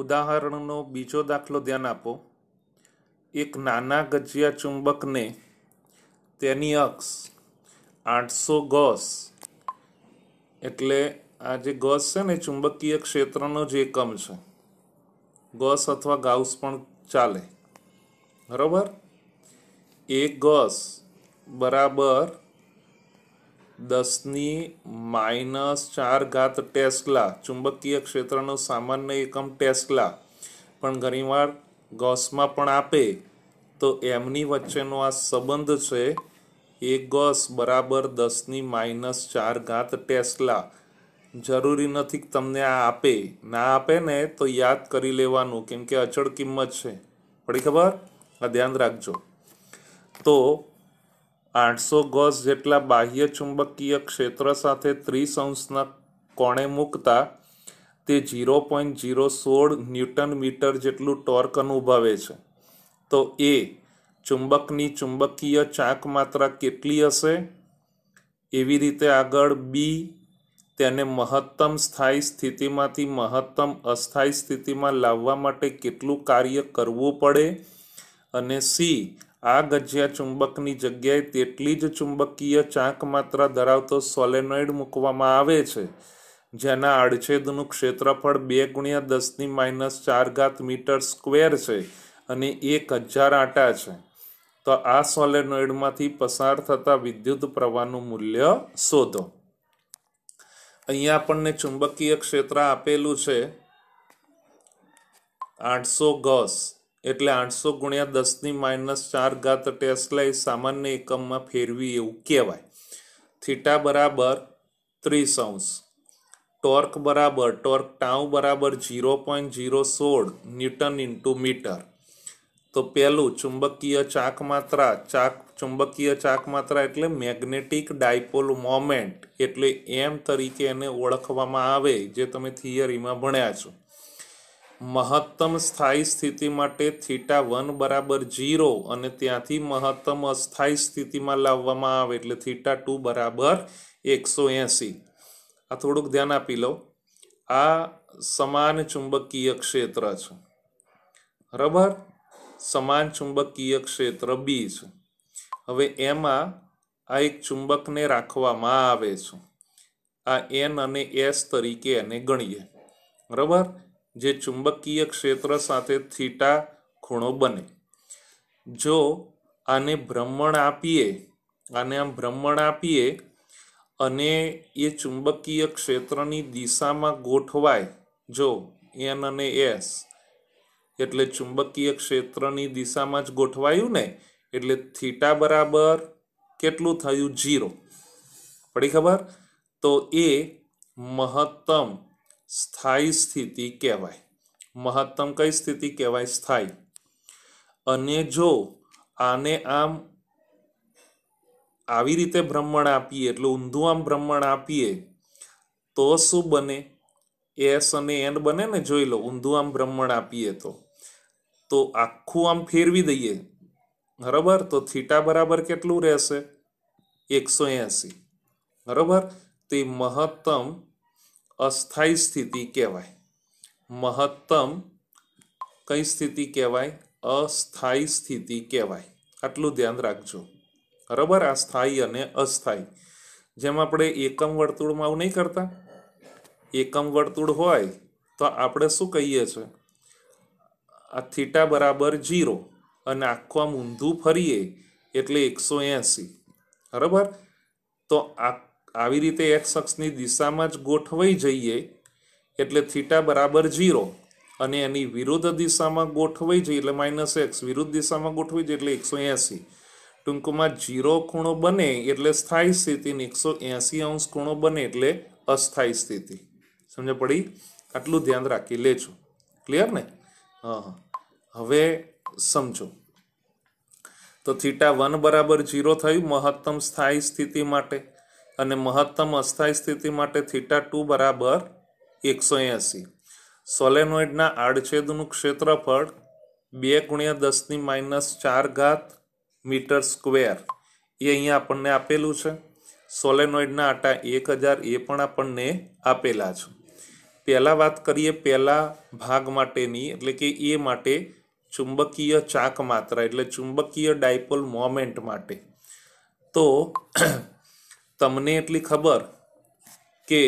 ઉદાહરણનો બીજો દાખલો ધ્યાન આપો એક નાના ગજિયા ચુંબકને તેની અક્ષ આઠસો ગોસ એટલે આ જે ગોસ છે ને ચુંબકીય ક્ષેત્રનો જ એકમ છે ગોસ અથવા ગાઉસ પણ ચાલે બરાબર એક ગોસ બરાબર દસની માઇનસ ચાર ઘાત ટેસ્લા ચુંબકીય ક્ષેત્રનો સામાન્ય એકમ ટેસ્લા પણ ઘણીવાર ગોસમાં પણ આપે તો એમની વચ્ચેનો આ સંબંધ છે એક ગોસ બરાબર દસની માઇનસ ચાર ઘાત ટેસ્લા જરૂરી નથી તમને આ આપે ના આપે ને તો યાદ કરી લેવાનું કેમ કે અચળ કિંમત છે પડી ખબર આ ધ્યાન રાખજો તો આઠસો ગોઝ જેટલા બાહ્ય ચુંબકીય ક્ષેત્ર સાથે ત્રીસ ત્રિસંશના કોણે મૂકતા તે ઝીરો પોઈન્ટ ઝીરો સોળ ન્યૂટન મીટર જેટલું ટોર્ક અનુભવે છે તો એ ચુંબકની ચુંબકીય ચાક માત્રા કેટલી હશે એવી રીતે આગળ બી તેને મહત્તમ સ્થાયી સ્થિતિમાંથી મહત્તમ અસ્થાયી સ્થિતિમાં લાવવા માટે કેટલું કાર્ય કરવું પડે અને સી આ ગજિયા ચુંબકની જગ્યાએ તેટલી જ ચુંબકીય ચાંક માત્રા ધરાવતો સોલેનોઇડ મૂકવામાં આવે છે જેના આડછેદનું ક્ષેત્રફળ બે ગુણ્યા દસની માઇનસ ચાર ઘાત મીટર સ્ક્વેર છે અને એક હજાર આટા છે તો આ સોલેનોઇડમાંથી પસાર થતા વિદ્યુત પ્રવાહનું મૂલ્ય શોધો અહીંયા આપણને ચુંબકીય ક્ષેત્ર આપેલું છે આઠસો ગસ એટલે આઠસો ગુણ્યા દસની માઇનસ ચાર ઘાત ટેસ્લાએ સામાન્ય એકમમાં ફેરવી એવું કહેવાય થીટા બરાબર ત્રીસ અંશ ટોર્ક બરાબર ટોર્ક ટાઉ બરાબર જીરો પોઈન્ટ જીરો સોળ ન્યૂટન ઇન્ટુ મીટર તો પહેલું ચુંબકીય ચાક માત્રા ચાક ચુંબકીય ચાક માત્રા એટલે મેગ્નેટિક ડાયપોલ મોમેન્ટ એટલે એમ તરીકે એને ઓળખવામાં આવે જે તમે થિયરીમાં ભણ્યા છો મહત્તમ સ્થાયી સ્થિતિ માટે થીટા વન બરાબર જીરો અને ત્યાંથી મહત્તમ અસ્થાયી સ્થિતિમાં લાવવામાં આવે એટલે થીટા ટુ બરાબર એકસો એંસી આ થોડુંક ધ્યાન આપી લો આ સમાન ચુંબકીય ક્ષેત્ર છે બરાબર સમાન ચુંબકીય ક્ષેત્ર બી છે હવે એમાં આ એક ચુંબકને રાખવામાં આવે છે આ એન અને એસ તરીકે એને ગણીએ બરાબર જે ચુંબકીય ક્ષેત્ર સાથે થીટા ખૂણો બને જો આને ભ્રમણ આપીએ આને આમ ભ્રમણ આપીએ અને એ ચુંબકીય ક્ષેત્રની દિશામાં ગોઠવાય જો એન અને એસ એટલે ચુંબકીય ક્ષેત્રની દિશામાં જ ગોઠવાયું ને એટલે થીટા બરાબર કેટલું થયું જીરો પડી ખબર તો એ મહત્તમ સ્થાયી સ્થિતિ કહેવાય મહત્તમ કઈ સ્થિતિ કહેવાય સ્થાયી અને જો આને આમ આવી રીતે ભ્રમણ આપીએ એટલે ઊંધું આમ ભ્રમણ આપીએ તો શું બને એસ અને એન બને ને જોઈ લો ઊંધું આમ ભ્રમણ આપીએ તો તો આખું આમ ફેરવી દઈએ બરાબર તો થીટા બરાબર કેટલું રહેશે એકસો એંસી બરાબર તે મહત્તમ અસ્થાયી સ્થિતિ કહેવાય મહત્તમ કઈ સ્થિતિ કહેવાય અસ્થાયી સ્થિતિ કહેવાય આટલું ધ્યાન રાખજો બરાબર આ સ્થાયી અને અસ્થાયી જેમ આપણે એકમ વર્તુળમાં આવું નહીં કરતા એકમ વર્તુળ હોય તો આપણે શું કહીએ છીએ આ થીટા બરાબર જીરો અને આખું આમ ઊંધું ફરીએ એટલે એકસો એંસી બરાબર તો આ આવી રીતે એક્સ અક્ષની દિશામાં જ ગોઠવાઈ જઈએ એટલે થીટા બરાબર ઝીરો અને એની વિરુદ્ધ દિશામાં ગોઠવાઈ જઈએ એટલે માઇનસ એક્સ વિરુદ્ધ દિશામાં ગોઠવી જઈએ એટલે એકસો એંસી ટૂંકમાં જીરો ખૂણો બને એટલે સ્થાયી સ્થિતિ ને એકસો એંસી અંશ ખૂણો બને એટલે અસ્થાયી સ્થિતિ સમજ પડી આટલું ધ્યાન રાખી લેજો ક્લિયર ને હા હા હવે સમજો તો થીટા વન બરાબર જીરો થયું મહત્તમ સ્થાયી સ્થિતિ માટે અને મહત્તમ અસ્થાયી સ્થિતિ માટે થીટા ટુ બરાબર એકસો એંસી સોલેનોઇડના આડછેદનું ક્ષેત્રફળ બે ગુણ્યા દસની માઇનસ ચાર ઘાત મીટર સ્ક્વેર એ અહીંયા આપણને આપેલું છે સોલેનોઇડના આટા એક હજાર એ પણ આપણને આપેલા છે પહેલાં વાત કરીએ પહેલા ભાગ માટેની એટલે કે એ માટે ચુંબકીય ચાક માત્રા એટલે ચુંબકીય ડાયપોલ મોમેન્ટ માટે તો તમને એટલી ખબર કે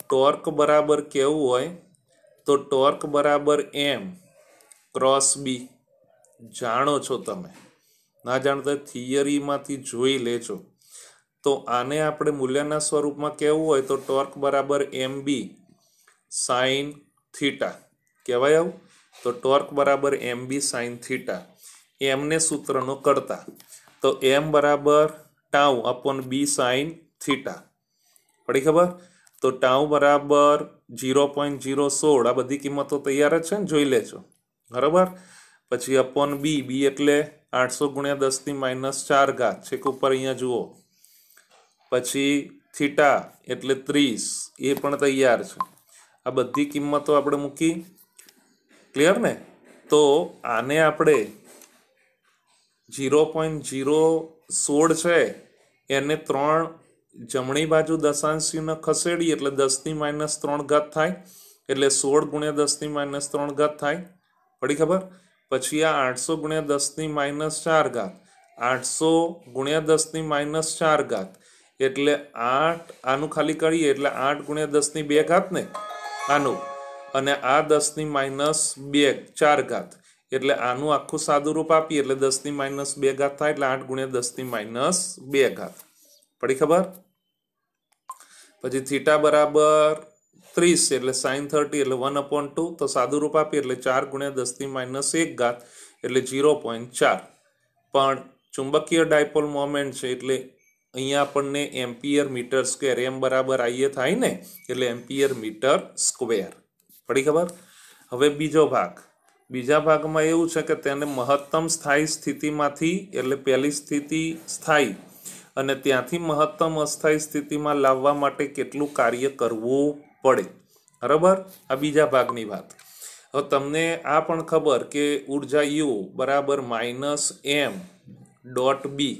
ટોર્ક બરાબર કેવું હોય તો ટોર્ક બરાબર એમ ક્રોસ બી જાણો છો તમે ના જાણતા થિયરીમાંથી જોઈ લેજો તો આને આપણે મૂલ્યના સ્વરૂપમાં કહેવું હોય તો ટોર્ક બરાબર એમ બી સાઇન થીટા કહેવાય આવું તો ટોર્ક બરાબર એમ બી સાઇન થીટા એમને સૂત્રનો કરતા તો એમ બરાબર tau upon B sine theta પડી ખબર તો ટાઉ બરાબર જીરો પોઈન્ટ જીરો સોળ આ બધી કિંમતો તૈયાર જ છે ને જોઈ લેજો બરાબર પછી અપોન બી બી એટલે આઠસો ગુણ્યા દસની માઇનસ ચાર ઘાત છેક ઉપર અહીંયા જુઓ પછી થીટા એટલે ત્રીસ એ પણ તૈયાર છે આ બધી કિંમતો આપણે મૂકી ક્લિયર ને તો આને આપણે જીરો પોઈન્ટ જીરો સોળ છે એને ત્રણ જમણી બાજુ દશાંશીને ખસેડીએ એટલે દસની માઇનસ ત્રણ ઘાત થાય એટલે સોળ ગુણ્યા દસની માઇનસ ત્રણ ઘાત થાય પડી ખબર પછી આ આઠસો ગુણ્યા દસની માઇનસ ચાર ઘાત આઠસો ગુણ્યા દસની માઇનસ ચાર ઘાત એટલે આઠ આનું ખાલી કરીએ એટલે આઠ ગુણ્યા દસની બે ઘાત ને આનું અને આ દસની માઇનસ બે ચાર ઘાત એટલે આનું આખું રૂપ આપીએ એટલે દસની માઇનસ બે ઘાત થાય એટલે આઠ ગુણ્યા દસ દસની માઇનસ બે ઘાત પડી ખબર પછી થીટા બરાબર ત્રીસ એટલે સાઇન થર્ટી એટલે વન અપોન ટુ તો રૂપ આપીએ એટલે ચાર ગુણ્યા દસ દસની માઇનસ એક ઘાત એટલે ઝીરો પોઈન્ટ ચાર પણ ચુંબકીય ડાયપોલ મોમેન્ટ છે એટલે અહીંયા આપણને એમ્પિયર મીટર સ્ક્વેર એમ બરાબર આઈએ થાય ને એટલે એમ્પિયર મીટર સ્ક્વેર પડી ખબર હવે બીજો ભાગ બીજા ભાગમાં એવું છે કે તેને મહત્તમ સ્થાયી સ્થિતિમાંથી એટલે પહેલી સ્થિતિ સ્થાયી અને ત્યાંથી મહત્તમ અસ્થાયી સ્થિતિમાં લાવવા માટે કેટલું કાર્ય કરવું પડે બરાબર આ બીજા ભાગની વાત હવે તમને આ પણ ખબર કે ઉર્જા યુ બરાબર minus M dot B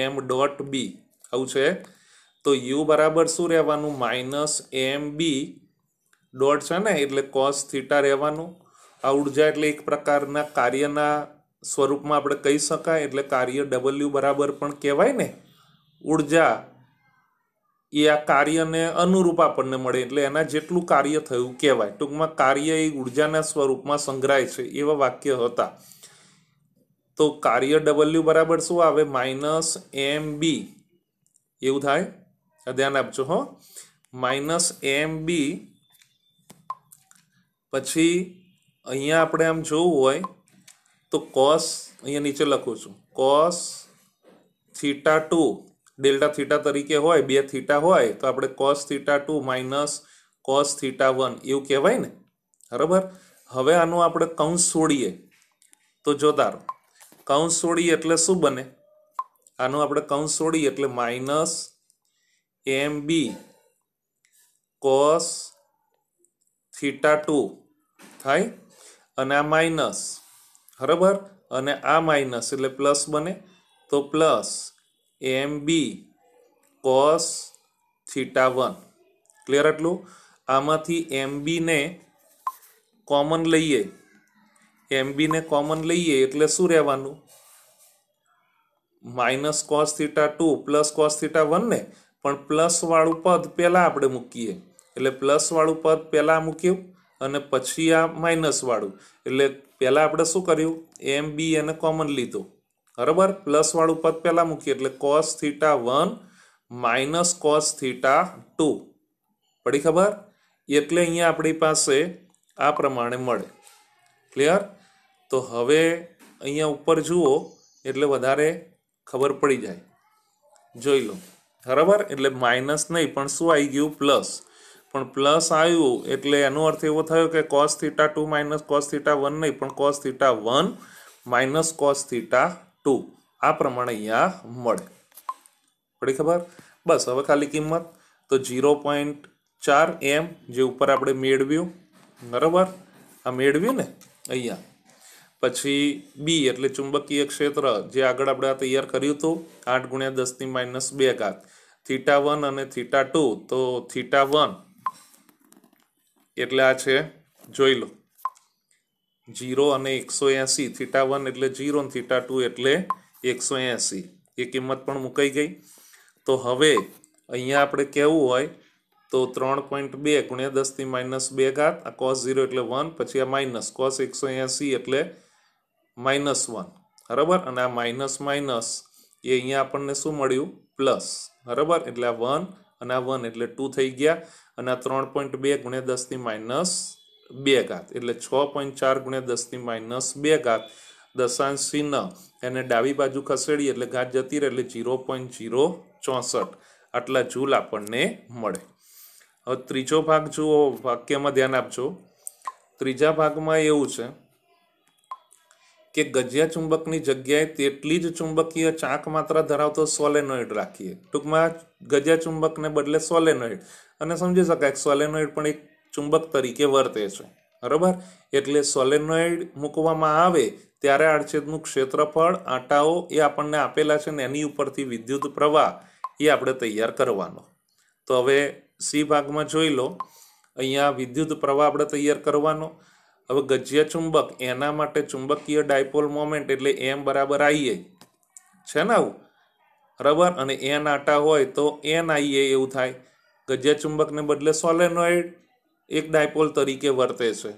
M dot B આવું છે તો યુ બરાબર શું રહેવાનું માઇનસ એમ બી ડોટ છે ને એટલે કોસ થીટા રહેવાનું આ ઉર્જા એટલે એક પ્રકારના કાર્યના સ્વરૂપમાં આપણે કહી શકાય એટલે કાર્ય ડબલ્યુ બરાબર પણ કહેવાય ને ઉર્જા એ આ કાર્યને અનુરૂપ આપણને મળે એટલે એના જેટલું કાર્ય થયું કહેવાય ટૂંકમાં કાર્ય એ ઉર્જાના સ્વરૂપમાં સંગ્રહાય છે એવા વાક્ય હતા તો કાર્ય ડબલ્યુ બરાબર શું આવે માઇનસ એમ બી એવું થાય ધ્યાન આપજો હો માઇનસ એમ બી પછી અહીંયા આપણે આમ જોવું હોય તો કોસ અહીંયા નીચે લખું છું cos theta two delta theta તરીકે હોય બે થીટા હોય તો આપણે cos theta two minus cos theta one એવું કહેવાય ને બરાબર હવે આનું આપણે કૌંસ છોડીએ તો જોતાર કૌંસ છોડીએ એટલે શું બને આનું આપણે કૌંસ છોડીએ એટલે minus M B cos theta two થાય અને આ માઇનસ બરાબર અને આ માઇનસ એટલે પ્લસ બને તો plus M B cos theta one clear આટલું આમાંથી એમ બીને કોમન લઈએ એમ બીને કોમન લઈએ એટલે શું રહેવાનું minus cos theta two plus cos theta one ને પણ પ્લસવાળું પદ પહેલાં આપણે મૂકીએ એટલે પ્લસવાળું પદ પહેલાં મૂક્યું અને પછી આ માઇનસવાળું એટલે પહેલાં આપણે શું કર્યું એમ બી એને કોમન લીધો બરાબર પ્લસવાળું પદ પહેલાં મૂકીએ એટલે cos theta one minus cos theta two પડી ખબર એટલે અહીંયા આપણી પાસે આ પ્રમાણે મળે ક્લિયર તો હવે અહીંયા ઉપર જુઓ એટલે વધારે ખબર પડી જાય જોઈ લો બરાબર એટલે માઇનસ નહીં પણ શું આવી ગયું પ્લસ પણ પ્લસ આવ્યું એટલે એનો અર્થ એવો થયો કે cos theta two minus cos theta one નહીં પણ cos theta one minus cos theta two આ પ્રમાણે અહીંયા મળે પડી ખબર બસ હવે ખાલી કિંમત તો ઝીરો પોઈન્ટ ચાર એમ જે ઉપર આપણે મેળવ્યું બરાબર આ મેળવ્યું ને અહીંયા પછી બી એટલે ચુંબકીય ક્ષેત્ર જે આગળ આપણે આ તૈયાર કર્યું હતું આઠ ગુણ્યા દસની માઇનસ બે ઘાત થીટા વન અને થીટા ટુ તો થીટા વન એટલે આ છે જોઈ લો જીરો અને એકસો એંસી થીટા વન એટલે જીરો ને થીટા ટુ એટલે એકસો એંસી એ કિંમત પણ મુકાઈ ગઈ તો હવે અહીંયા આપણે કહેવું હોય તો ત્રણ પોઈન્ટ બે ગુણ્યા દસથી માઇનસ બે ઘાત આ કોસ ઝીરો એટલે વન પછી આ માઇનસ કોસ એકસો એંસી એટલે માઇનસ વન બરાબર અને આ માઇનસ માઇનસ એ અહીંયા આપણને શું મળ્યું પ્લસ બરાબર એટલે આ વન અને આ વન એટલે ટુ થઈ ગયા અને આ ત્રણ પોઈન્ટ બે ગુણ્યા દસની માઇનસ બે ઘાત એટલે છ પોઈન્ટ ચાર ગુણ્યા દસની માઇનસ બે ઘાત દશાંશ ચિહ્ન એને ડાબી બાજુ ખસેડી એટલે ઘાત જતી રહે એટલે જીરો પોઈન્ટ જીરો ચોસઠ આટલા જૂલ આપણને મળે હવે ત્રીજો ભાગ જુઓ વાક્યમાં ધ્યાન આપજો ત્રીજા ભાગમાં એવું છે કે ગજિયા ચુંબકની જગ્યાએ તેટલી જ ચુંબકીય ચાંક માત્રા ધરાવતો સોલેનોઇડ રાખીએ ટૂંકમાં ગજિયા ચુંબકને બદલે સોલેનોઇડ અને સમજી શકાય સોલેનોઇડ પણ એક ચુંબક તરીકે વર્તે છે બરાબર એટલે સોલેનોઇડ મૂકવામાં આવે ત્યારે આડછેદનું ક્ષેત્રફળ આંટાઓ એ આપણને આપેલા છે ને એની ઉપરથી વિદ્યુત પ્રવાહ એ આપણે તૈયાર કરવાનો તો હવે સી ભાગમાં જોઈ લો અહીંયા વિદ્યુત પ્રવાહ આપણે તૈયાર કરવાનો હવે ગજ્ય ચુંબક એના માટે ચુંબકીય ડાયપોલ મોમેન્ટ એટલે એમ બરાબર આઈએ છે ને આવું બરાબર અને એન આટા હોય તો એન આઈએ એવું થાય ગજ્ય ચુંબકને બદલે સોલેનોઇડ એક ડાયપોલ તરીકે વર્તે છે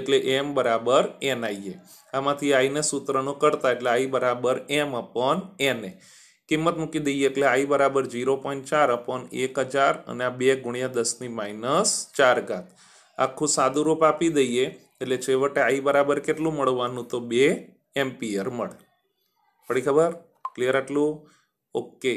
એટલે એમ બરાબર એન આઈએ આમાંથી આઈને સૂત્રનો કરતા એટલે આઈ બરાબર એમ અપોન એન એ કિંમત મૂકી દઈએ એટલે આઈ બરાબર ઝીરો પોઈન્ટ ચાર અપોન એક હજાર અને આ બે ગુણ્યા દસની માઇનસ ચાર ઘાત આખું સાદું રૂપ આપી દઈએ એટલે છેવટે આઈ બરાબર કેટલું મળવાનું તો બે એમ્પિયર મળે પડી ખબર ક્લિયર આટલું ઓકે